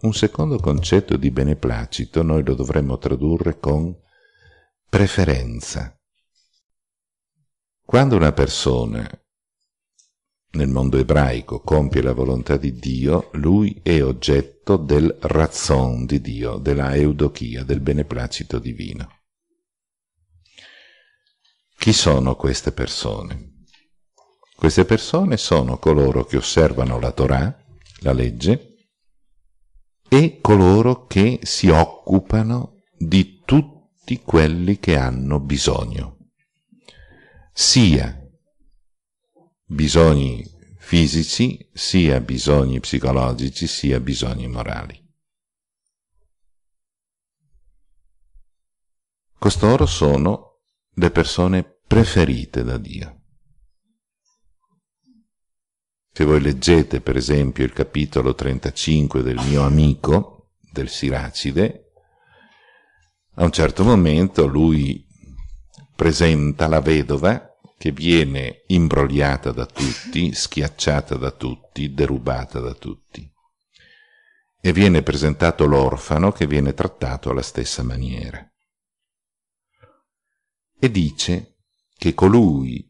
Un secondo concetto di beneplacito noi lo dovremmo tradurre con preferenza. Quando una persona nel mondo ebraico compie la volontà di Dio, lui è oggetto del razzon di Dio, della eudochia, del beneplacito divino. Chi sono queste persone? Queste persone sono coloro che osservano la Torah, la legge, e coloro che si occupano di tutti quelli che hanno bisogno, sia bisogni fisici, sia bisogni psicologici, sia bisogni morali. Costoro sono le persone preferite da Dio. Se voi leggete per esempio il capitolo 35 del mio amico, del Siracide, a un certo momento lui presenta la vedova che viene imbrogliata da tutti, schiacciata da tutti, derubata da tutti. E viene presentato l'orfano che viene trattato alla stessa maniera. E dice che colui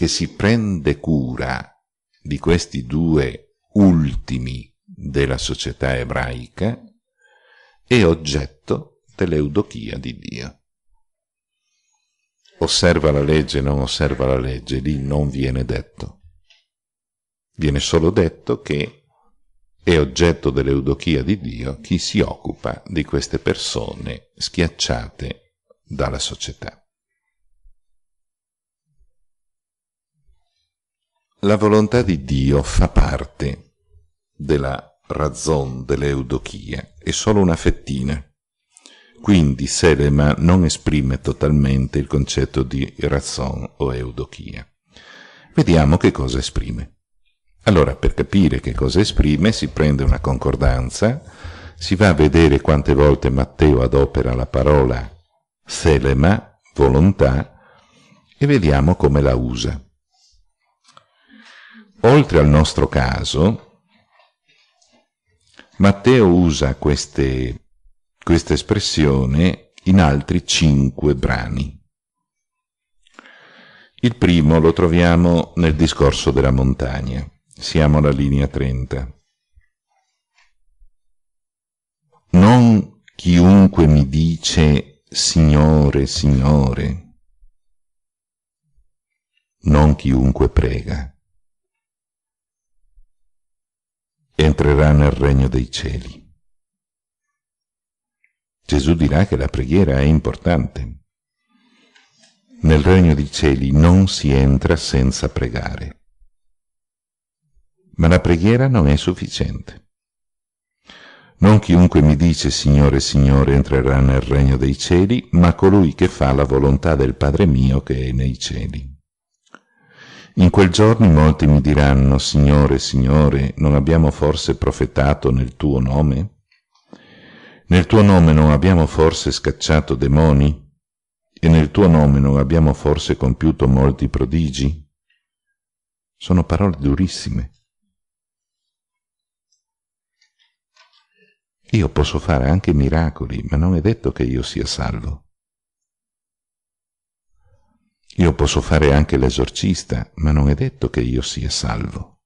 che si prende cura di questi due ultimi della società ebraica è oggetto dell'eudochia di Dio. Osserva la legge, non osserva la legge, lì non viene detto. Viene solo detto che è oggetto dell'eudochia di Dio chi si occupa di queste persone schiacciate dalla società. La volontà di Dio fa parte della razzon dell'eudochia, è solo una fettina. Quindi Selema non esprime totalmente il concetto di razzon o eudochia. Vediamo che cosa esprime. Allora, per capire che cosa esprime, si prende una concordanza, si va a vedere quante volte Matteo adopera la parola selema, volontà, e vediamo come la usa. Oltre al nostro caso, Matteo usa queste, questa espressione in altri cinque brani. Il primo lo troviamo nel discorso della montagna. Siamo alla linea 30. Non chiunque mi dice Signore, Signore, non chiunque prega. entrerà nel regno dei cieli. Gesù dirà che la preghiera è importante. Nel regno dei cieli non si entra senza pregare. Ma la preghiera non è sufficiente. Non chiunque mi dice Signore, Signore entrerà nel regno dei cieli, ma colui che fa la volontà del Padre mio che è nei cieli. In quel giorno molti mi diranno, Signore, Signore, non abbiamo forse profetato nel tuo nome? Nel tuo nome non abbiamo forse scacciato demoni? E nel tuo nome non abbiamo forse compiuto molti prodigi? Sono parole durissime. Io posso fare anche miracoli, ma non è detto che io sia salvo. Io posso fare anche l'esorcista, ma non è detto che io sia salvo.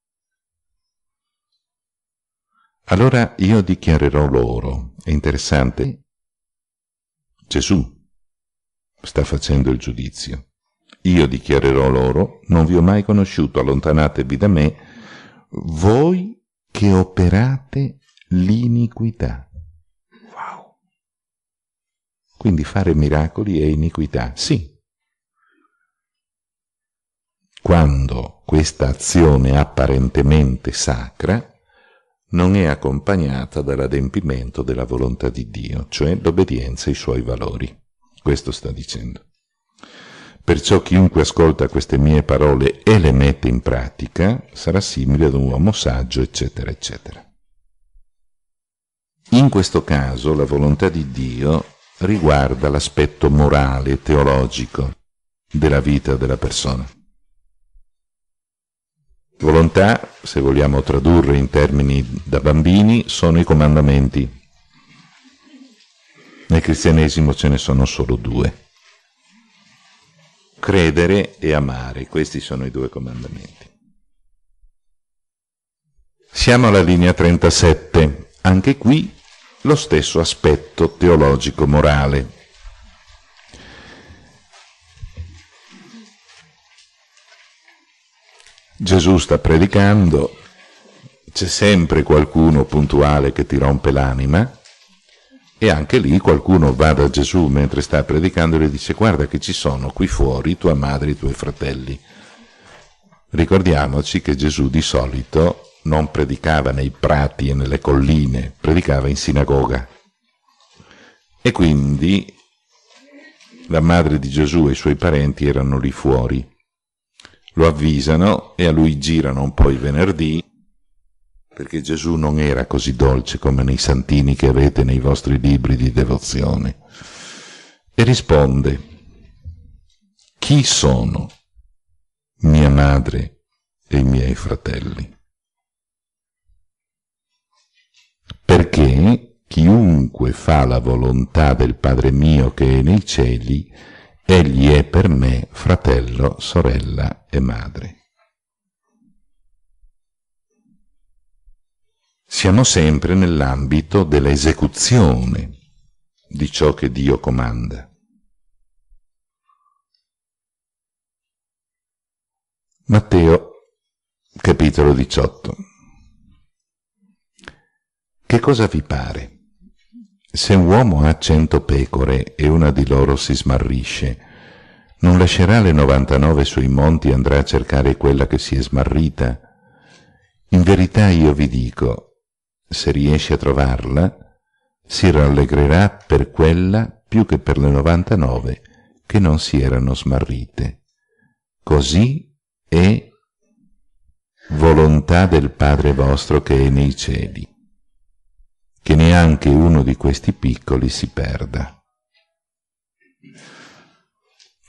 Allora io dichiarerò loro, è interessante, Gesù sta facendo il giudizio. Io dichiarerò loro, non vi ho mai conosciuto, allontanatevi da me, voi che operate l'iniquità. Wow! Quindi fare miracoli è iniquità, sì, quando questa azione apparentemente sacra non è accompagnata dall'adempimento della volontà di Dio, cioè l'obbedienza ai suoi valori. Questo sta dicendo. Perciò chiunque ascolta queste mie parole e le mette in pratica sarà simile ad un uomo saggio, eccetera, eccetera. In questo caso la volontà di Dio riguarda l'aspetto morale e teologico della vita della persona. Volontà, se vogliamo tradurre in termini da bambini, sono i comandamenti. Nel cristianesimo ce ne sono solo due. Credere e amare, questi sono i due comandamenti. Siamo alla linea 37, anche qui lo stesso aspetto teologico-morale. Gesù sta predicando, c'è sempre qualcuno puntuale che ti rompe l'anima e anche lì qualcuno va da Gesù mentre sta predicando e le dice guarda che ci sono qui fuori tua madre e i tuoi fratelli. Ricordiamoci che Gesù di solito non predicava nei prati e nelle colline, predicava in sinagoga. E quindi la madre di Gesù e i suoi parenti erano lì fuori lo avvisano e a lui girano un po' i venerdì, perché Gesù non era così dolce come nei santini che avete nei vostri libri di devozione. E risponde, chi sono mia madre e i miei fratelli? Perché chiunque fa la volontà del Padre mio che è nei cieli, Egli è per me fratello, sorella e madre. Siamo sempre nell'ambito dell'esecuzione di ciò che Dio comanda. Matteo, capitolo 18. Che cosa vi pare? Se un uomo ha cento pecore e una di loro si smarrisce, non lascerà le 99 sui monti e andrà a cercare quella che si è smarrita? In verità io vi dico, se riesce a trovarla, si rallegrerà per quella più che per le 99 che non si erano smarrite. Così è volontà del Padre vostro che è nei cieli che neanche uno di questi piccoli si perda.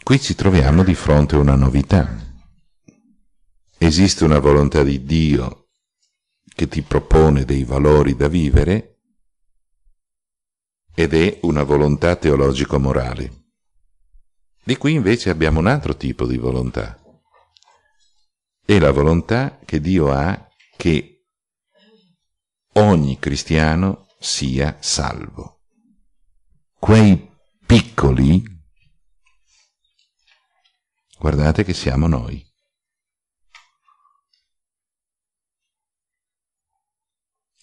Qui ci troviamo di fronte a una novità. Esiste una volontà di Dio che ti propone dei valori da vivere ed è una volontà teologico-morale. Di qui invece abbiamo un altro tipo di volontà. È la volontà che Dio ha che ogni cristiano sia salvo. Quei piccoli, guardate che siamo noi.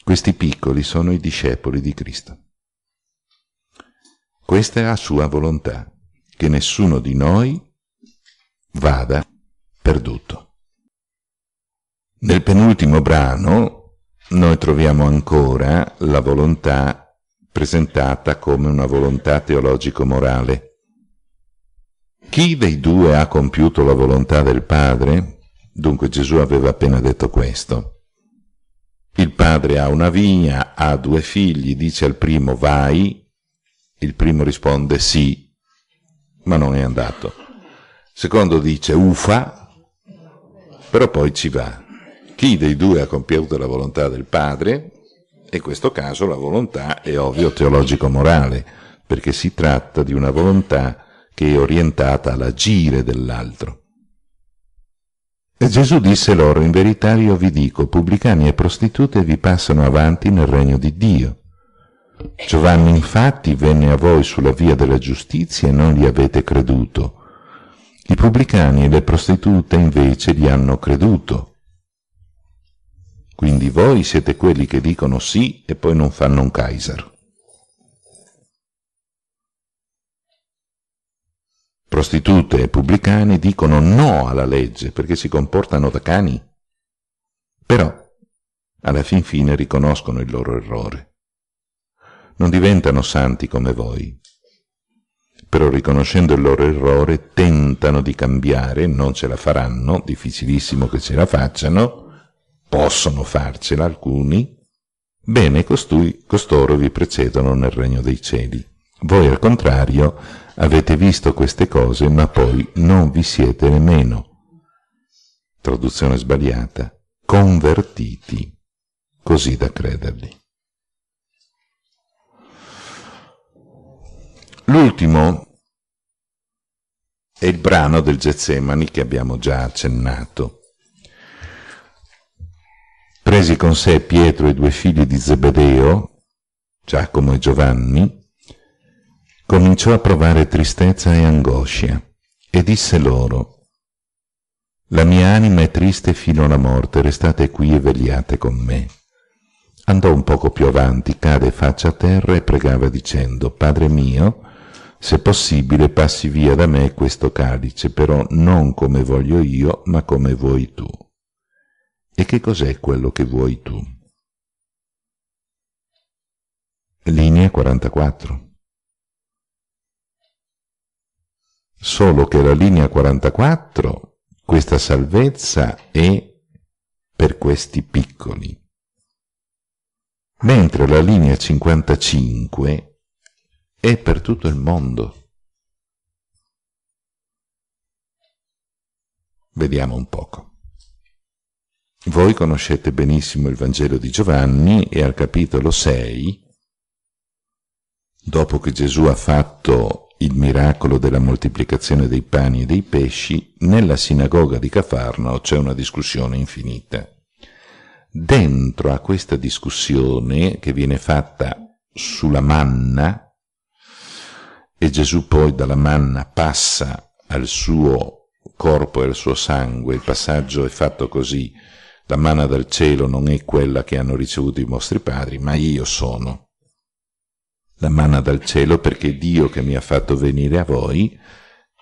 Questi piccoli sono i discepoli di Cristo. Questa è la sua volontà, che nessuno di noi vada perduto. Nel penultimo brano noi troviamo ancora la volontà presentata come una volontà teologico-morale. Chi dei due ha compiuto la volontà del Padre? Dunque Gesù aveva appena detto questo. Il padre ha una vigna, ha due figli, dice al primo vai, il primo risponde sì, ma non è andato. secondo dice ufa, però poi ci va chi dei due ha compiuto la volontà del padre, e in questo caso la volontà è ovvio teologico-morale, perché si tratta di una volontà che è orientata all'agire dell'altro. E Gesù disse loro, in verità io vi dico, pubblicani e prostitute vi passano avanti nel regno di Dio. Giovanni infatti venne a voi sulla via della giustizia e non gli avete creduto. I pubblicani e le prostitute invece gli hanno creduto. Quindi voi siete quelli che dicono sì e poi non fanno un Kaiser. Prostitute e pubblicani dicono no alla legge perché si comportano da cani, però alla fin fine riconoscono il loro errore. Non diventano santi come voi, però riconoscendo il loro errore tentano di cambiare, non ce la faranno, difficilissimo che ce la facciano, possono farcela alcuni, bene costui, costoro vi precedono nel regno dei cieli. Voi al contrario avete visto queste cose, ma poi non vi siete nemmeno, traduzione sbagliata, convertiti, così da crederli. L'ultimo è il brano del Getsemani che abbiamo già accennato presi con sé Pietro e i due figli di Zebedeo, Giacomo e Giovanni, cominciò a provare tristezza e angoscia e disse loro, La mia anima è triste fino alla morte, restate qui e vegliate con me. Andò un poco più avanti, cade faccia a terra e pregava dicendo, Padre mio, se possibile passi via da me questo calice, però non come voglio io, ma come vuoi tu. E che cos'è quello che vuoi tu? Linea 44. Solo che la linea 44, questa salvezza è per questi piccoli, mentre la linea 55 è per tutto il mondo. Vediamo un poco. Voi conoscete benissimo il Vangelo di Giovanni e al capitolo 6, dopo che Gesù ha fatto il miracolo della moltiplicazione dei pani e dei pesci, nella sinagoga di Cafarno c'è una discussione infinita. Dentro a questa discussione che viene fatta sulla manna, e Gesù poi dalla manna passa al suo corpo e al suo sangue, il passaggio è fatto così, la manna dal cielo non è quella che hanno ricevuto i vostri padri, ma io sono. La manna dal cielo perché Dio che mi ha fatto venire a voi,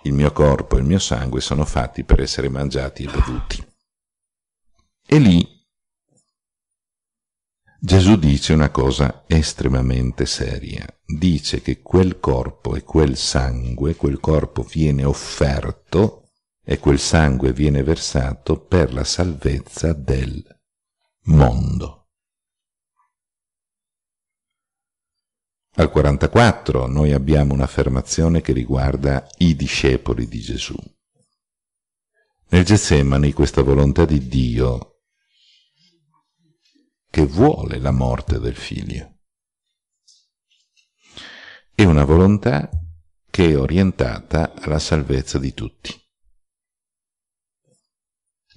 il mio corpo e il mio sangue sono fatti per essere mangiati e bevuti. E lì Gesù dice una cosa estremamente seria, dice che quel corpo e quel sangue, quel corpo viene offerto e quel sangue viene versato per la salvezza del mondo. Al 44 noi abbiamo un'affermazione che riguarda i discepoli di Gesù. Nel Getsemani questa volontà di Dio che vuole la morte del figlio è una volontà che è orientata alla salvezza di tutti.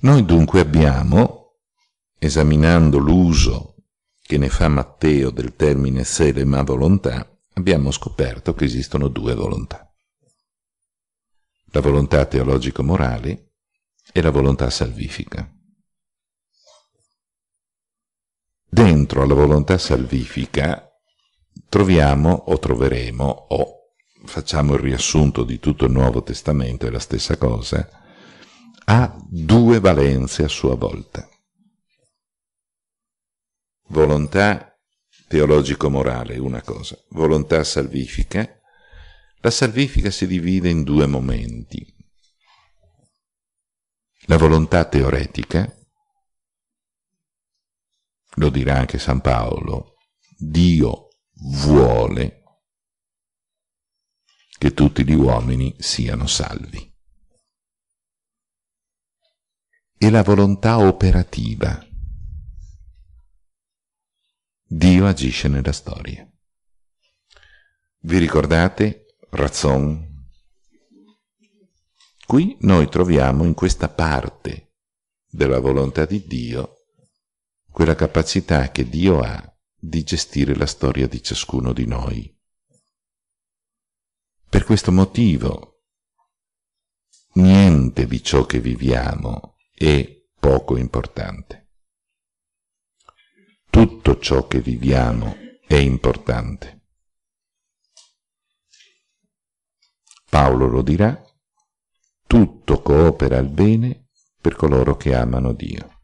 Noi dunque abbiamo, esaminando l'uso che ne fa Matteo del termine sede ma volontà, abbiamo scoperto che esistono due volontà. La volontà teologico-morale e la volontà salvifica. Dentro alla volontà salvifica troviamo o troveremo o facciamo il riassunto di tutto il Nuovo Testamento, è la stessa cosa, ha due valenze a sua volta. Volontà teologico-morale, una cosa, volontà salvifica. La salvifica si divide in due momenti. La volontà teoretica, lo dirà anche San Paolo, Dio vuole che tutti gli uomini siano salvi. e la volontà operativa. Dio agisce nella storia. Vi ricordate Razzon? Qui noi troviamo in questa parte della volontà di Dio quella capacità che Dio ha di gestire la storia di ciascuno di noi. Per questo motivo, niente di ciò che viviamo è e poco importante. Tutto ciò che viviamo è importante. Paolo lo dirà, tutto coopera al bene per coloro che amano Dio.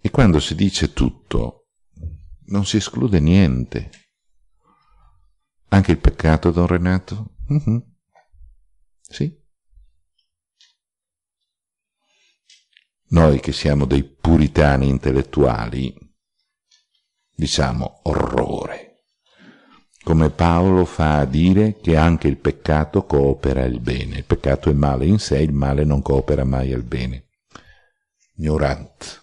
E quando si dice tutto, non si esclude niente. Anche il peccato, don Renato? Mm-hmm. Sì, Noi che siamo dei puritani intellettuali, diciamo orrore, come Paolo fa a dire che anche il peccato coopera il bene, il peccato è male in sé, il male non coopera mai al bene. Ignorant.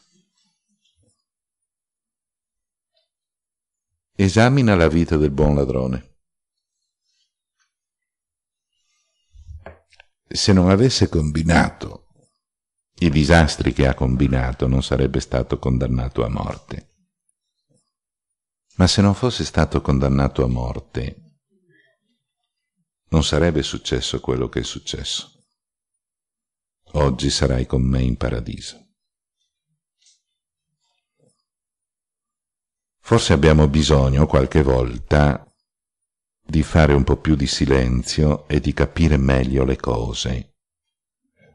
Esamina la vita del buon ladrone. Se non avesse combinato i disastri che ha combinato, non sarebbe stato condannato a morte. Ma se non fosse stato condannato a morte, non sarebbe successo quello che è successo. Oggi sarai con me in paradiso. Forse abbiamo bisogno qualche volta di fare un po' più di silenzio e di capire meglio le cose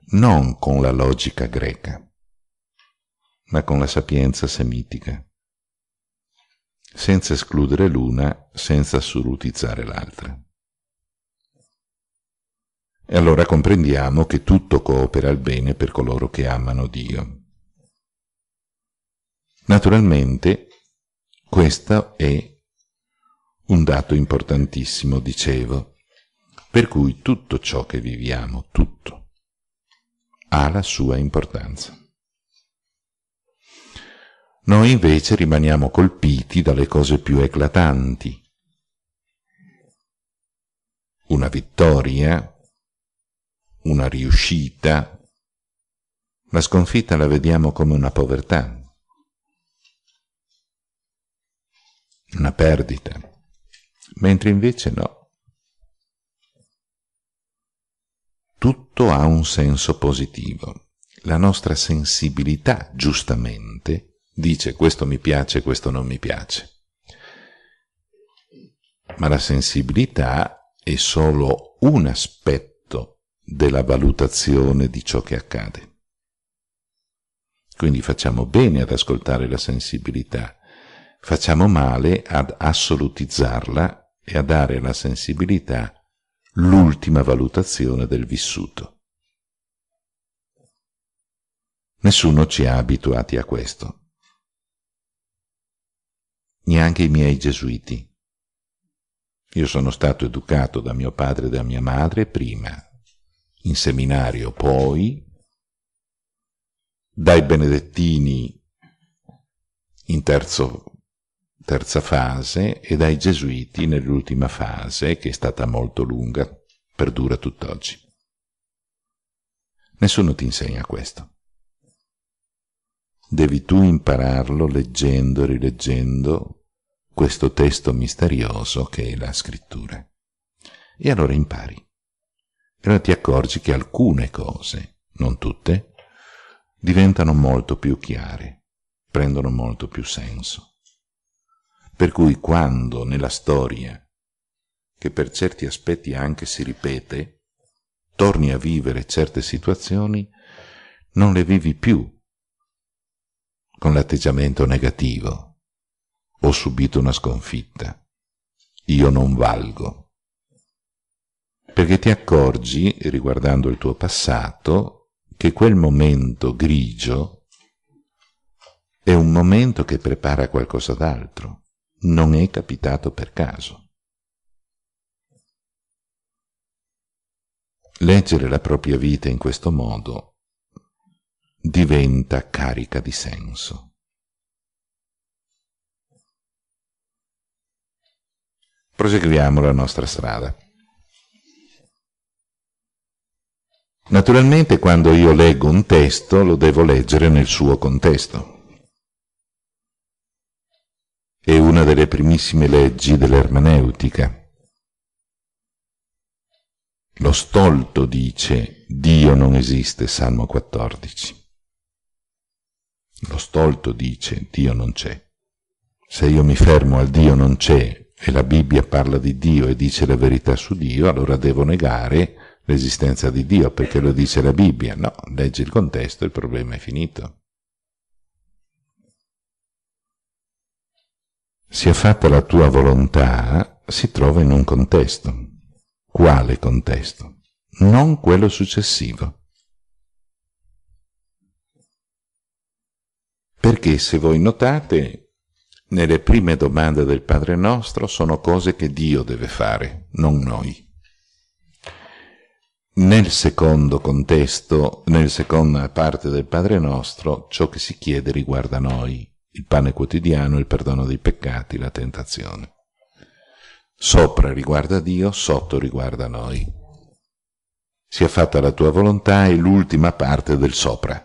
non con la logica greca, ma con la sapienza semitica, senza escludere l'una, senza assolutizzare l'altra. E allora comprendiamo che tutto coopera al bene per coloro che amano Dio. Naturalmente, questo è un dato importantissimo, dicevo, per cui tutto ciò che viviamo, tutto, ha la sua importanza. Noi invece rimaniamo colpiti dalle cose più eclatanti. Una vittoria, una riuscita, la sconfitta la vediamo come una povertà, una perdita, mentre invece no. tutto ha un senso positivo. La nostra sensibilità, giustamente, dice questo mi piace, questo non mi piace. Ma la sensibilità è solo un aspetto della valutazione di ciò che accade. Quindi facciamo bene ad ascoltare la sensibilità, facciamo male ad assolutizzarla e a dare alla sensibilità l'ultima valutazione del vissuto. Nessuno ci ha abituati a questo. Neanche i miei gesuiti. Io sono stato educato da mio padre e da mia madre prima, in seminario poi, dai benedettini in terzo terza fase e dai gesuiti nell'ultima fase, che è stata molto lunga, perdura tutt'oggi. Nessuno ti insegna questo. Devi tu impararlo leggendo e rileggendo questo testo misterioso che è la scrittura. E allora impari. E allora ti accorgi che alcune cose, non tutte, diventano molto più chiare, prendono molto più senso. Per cui quando nella storia, che per certi aspetti anche si ripete, torni a vivere certe situazioni, non le vivi più con l'atteggiamento negativo. Ho subito una sconfitta. Io non valgo. Perché ti accorgi, riguardando il tuo passato, che quel momento grigio è un momento che prepara qualcosa d'altro non è capitato per caso. Leggere la propria vita in questo modo diventa carica di senso. Proseguiamo la nostra strada. Naturalmente quando io leggo un testo lo devo leggere nel suo contesto è una delle primissime leggi dell'ermeneutica. Lo stolto dice Dio non esiste, Salmo 14. Lo stolto dice Dio non c'è. Se io mi fermo al Dio non c'è e la Bibbia parla di Dio e dice la verità su Dio, allora devo negare l'esistenza di Dio perché lo dice la Bibbia. No, leggi il contesto e il problema è finito. sia fatta la tua volontà, si trova in un contesto. Quale contesto? Non quello successivo. Perché se voi notate, nelle prime domande del Padre nostro sono cose che Dio deve fare, non noi. Nel secondo contesto, nella seconda parte del Padre nostro, ciò che si chiede riguarda noi, il pane quotidiano, il perdono dei peccati, la tentazione. Sopra riguarda Dio, sotto riguarda noi. Sia fatta la tua volontà è l'ultima parte del sopra.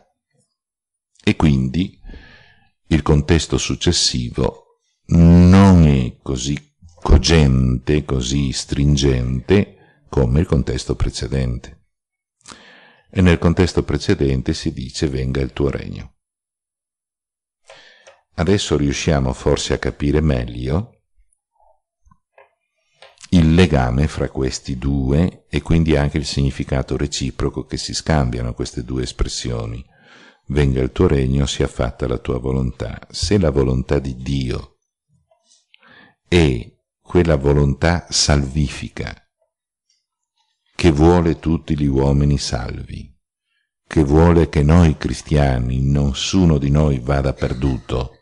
E quindi il contesto successivo non è così cogente, così stringente come il contesto precedente. E nel contesto precedente si dice venga il tuo regno. Adesso riusciamo forse a capire meglio il legame fra questi due e quindi anche il significato reciproco che si scambiano queste due espressioni. Venga il tuo regno, sia fatta la tua volontà. Se la volontà di Dio è quella volontà salvifica che vuole tutti gli uomini salvi, che vuole che noi cristiani, nessuno di noi vada perduto,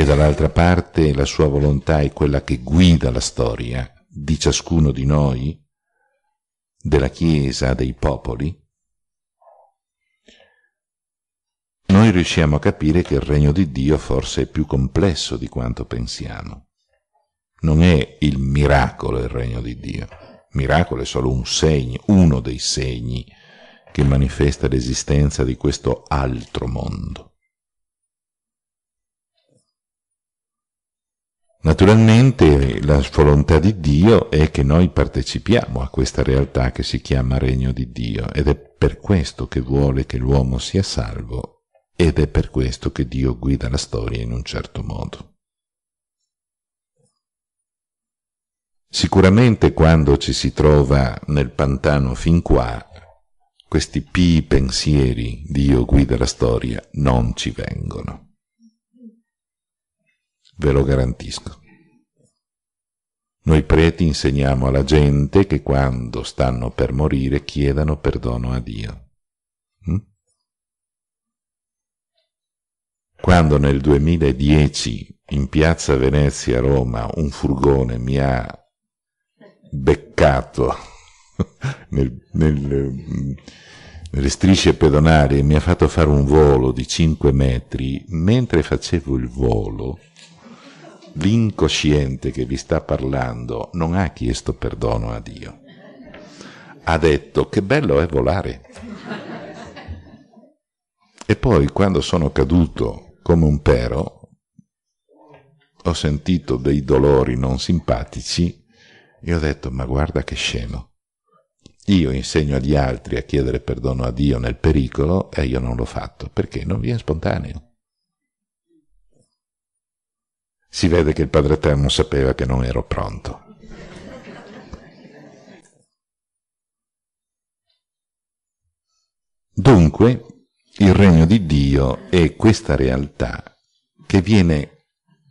e dall'altra parte la sua volontà è quella che guida la storia di ciascuno di noi, della Chiesa, dei popoli, noi riusciamo a capire che il regno di Dio forse è più complesso di quanto pensiamo. Non è il miracolo il regno di Dio. Il miracolo è solo un segno, uno dei segni che manifesta l'esistenza di questo altro mondo. Naturalmente la volontà di Dio è che noi partecipiamo a questa realtà che si chiama regno di Dio ed è per questo che vuole che l'uomo sia salvo ed è per questo che Dio guida la storia in un certo modo. Sicuramente quando ci si trova nel pantano fin qua, questi pii pensieri, Dio guida la storia, non ci vengono ve lo garantisco. Noi preti insegniamo alla gente che quando stanno per morire chiedano perdono a Dio. Hm? Quando nel 2010 in piazza Venezia a Roma un furgone mi ha beccato nel, nel, nelle strisce pedonali e mi ha fatto fare un volo di 5 metri, mentre facevo il volo l'incosciente che vi sta parlando non ha chiesto perdono a Dio. Ha detto che bello è volare. E poi quando sono caduto come un pero, ho sentito dei dolori non simpatici e ho detto ma guarda che scemo. Io insegno agli altri a chiedere perdono a Dio nel pericolo e io non l'ho fatto perché non viene spontaneo. Si vede che il Padre Eterno sapeva che non ero pronto. Dunque, il regno di Dio è questa realtà che viene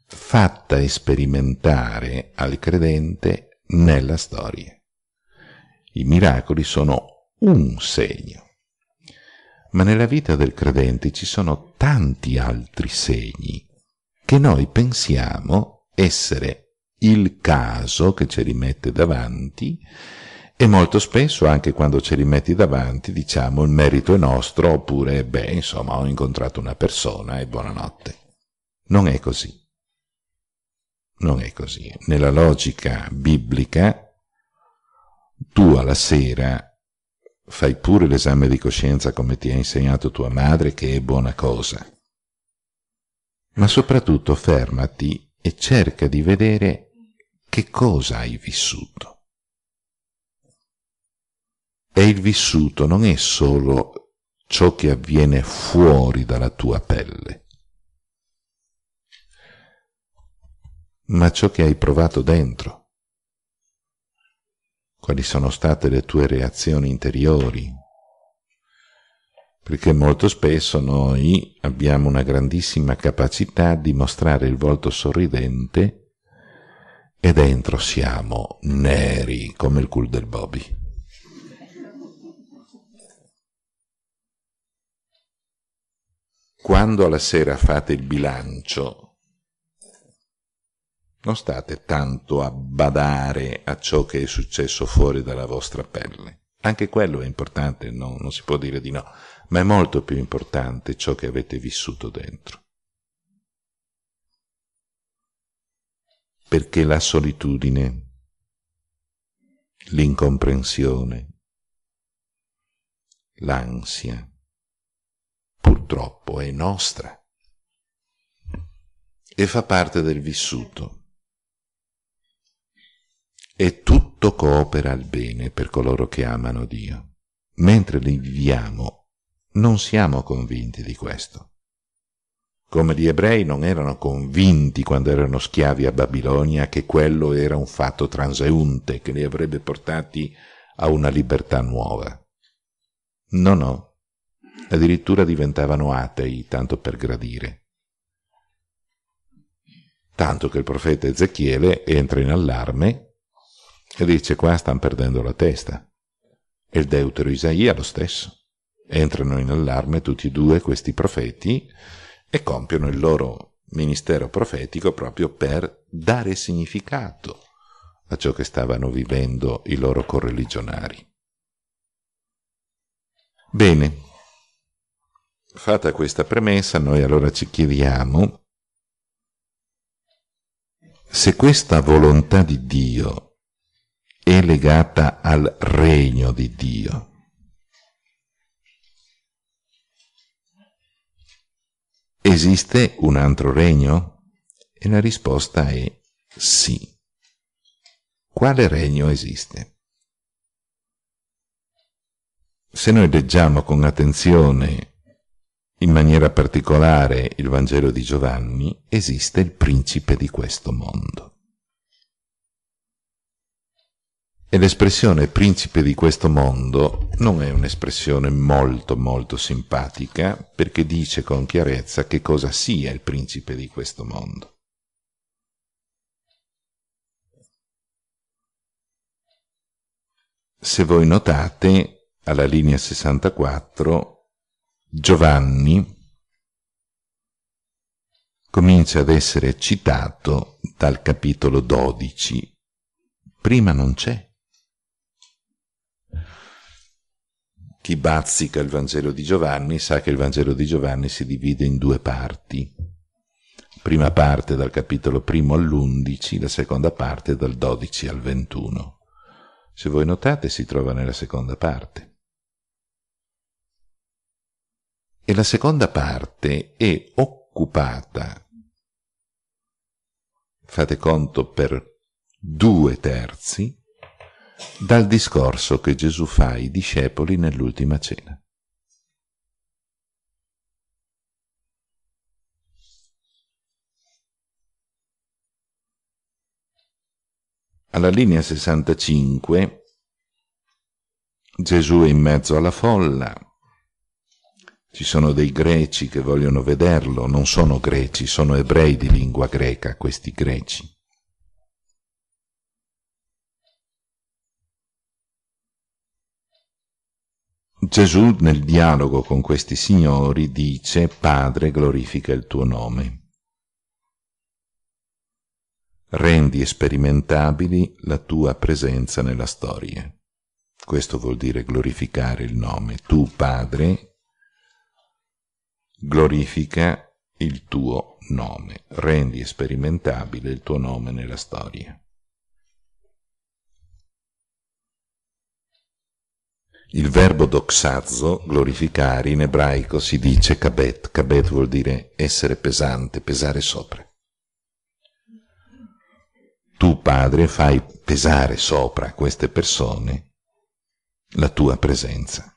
fatta sperimentare al credente nella storia. I miracoli sono un segno, ma nella vita del credente ci sono tanti altri segni che noi pensiamo essere il caso che ce li mette davanti e molto spesso, anche quando ce li metti davanti, diciamo il merito è nostro oppure, beh, insomma, ho incontrato una persona e buonanotte. Non è così. Non è così. Nella logica biblica, tu alla sera fai pure l'esame di coscienza come ti ha insegnato tua madre, che è buona cosa ma soprattutto fermati e cerca di vedere che cosa hai vissuto. E il vissuto non è solo ciò che avviene fuori dalla tua pelle, ma ciò che hai provato dentro. Quali sono state le tue reazioni interiori, perché molto spesso noi abbiamo una grandissima capacità di mostrare il volto sorridente e dentro siamo neri come il culo del Bobby. Quando alla sera fate il bilancio, non state tanto a badare a ciò che è successo fuori dalla vostra pelle. Anche quello è importante, no? non si può dire di no ma è molto più importante ciò che avete vissuto dentro. Perché la solitudine, l'incomprensione, l'ansia, purtroppo è nostra e fa parte del vissuto. E tutto coopera al bene per coloro che amano Dio. Mentre li viviamo non siamo convinti di questo. Come gli ebrei non erano convinti quando erano schiavi a Babilonia che quello era un fatto transeunte che li avrebbe portati a una libertà nuova. No, no, addirittura diventavano atei, tanto per gradire. Tanto che il profeta Ezechiele entra in allarme e dice qua stanno perdendo la testa. E il deutero Isaia lo stesso. Entrano in allarme tutti e due questi profeti e compiono il loro ministero profetico proprio per dare significato a ciò che stavano vivendo i loro correligionari. Bene, fatta questa premessa, noi allora ci chiediamo se questa volontà di Dio è legata al regno di Dio. Esiste un altro regno? E la risposta è sì. Quale regno esiste? Se noi leggiamo con attenzione in maniera particolare il Vangelo di Giovanni, esiste il principe di questo mondo. E l'espressione principe di questo mondo non è un'espressione molto molto simpatica perché dice con chiarezza che cosa sia il principe di questo mondo. Se voi notate, alla linea 64, Giovanni comincia ad essere citato dal capitolo 12. Prima non c'è Chi bazzica il Vangelo di Giovanni sa che il Vangelo di Giovanni si divide in due parti. Prima parte dal capitolo primo all'11, la seconda parte dal 12 al 21. Se voi notate si trova nella seconda parte. E la seconda parte è occupata, fate conto, per due terzi dal discorso che Gesù fa ai discepoli nell'ultima cena. Alla linea 65 Gesù è in mezzo alla folla, ci sono dei greci che vogliono vederlo, non sono greci, sono ebrei di lingua greca questi greci. Gesù nel dialogo con questi signori dice Padre glorifica il tuo nome. Rendi sperimentabili la tua presenza nella storia. Questo vuol dire glorificare il nome. Tu, Padre, glorifica il tuo nome. Rendi sperimentabile il tuo nome nella storia. Il verbo doxazzo, glorificare, in ebraico si dice kabet. Kabet vuol dire essere pesante, pesare sopra. Tu, Padre, fai pesare sopra queste persone la tua presenza.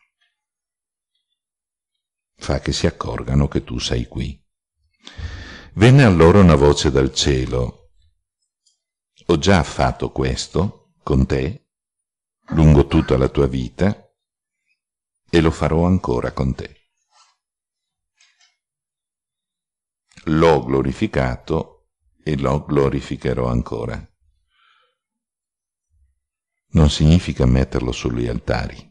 Fa che si accorgano che tu sei qui. Venne allora una voce dal cielo. Ho già fatto questo con te lungo tutta la tua vita e lo farò ancora con te. L'ho glorificato e lo glorificherò ancora. Non significa metterlo sugli altari.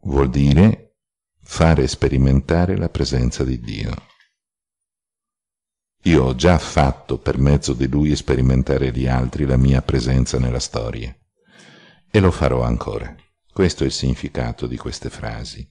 Vuol dire fare sperimentare la presenza di Dio. Io ho già fatto per mezzo di Lui sperimentare gli altri la mia presenza nella storia e lo farò ancora. Questo è il significato di queste frasi.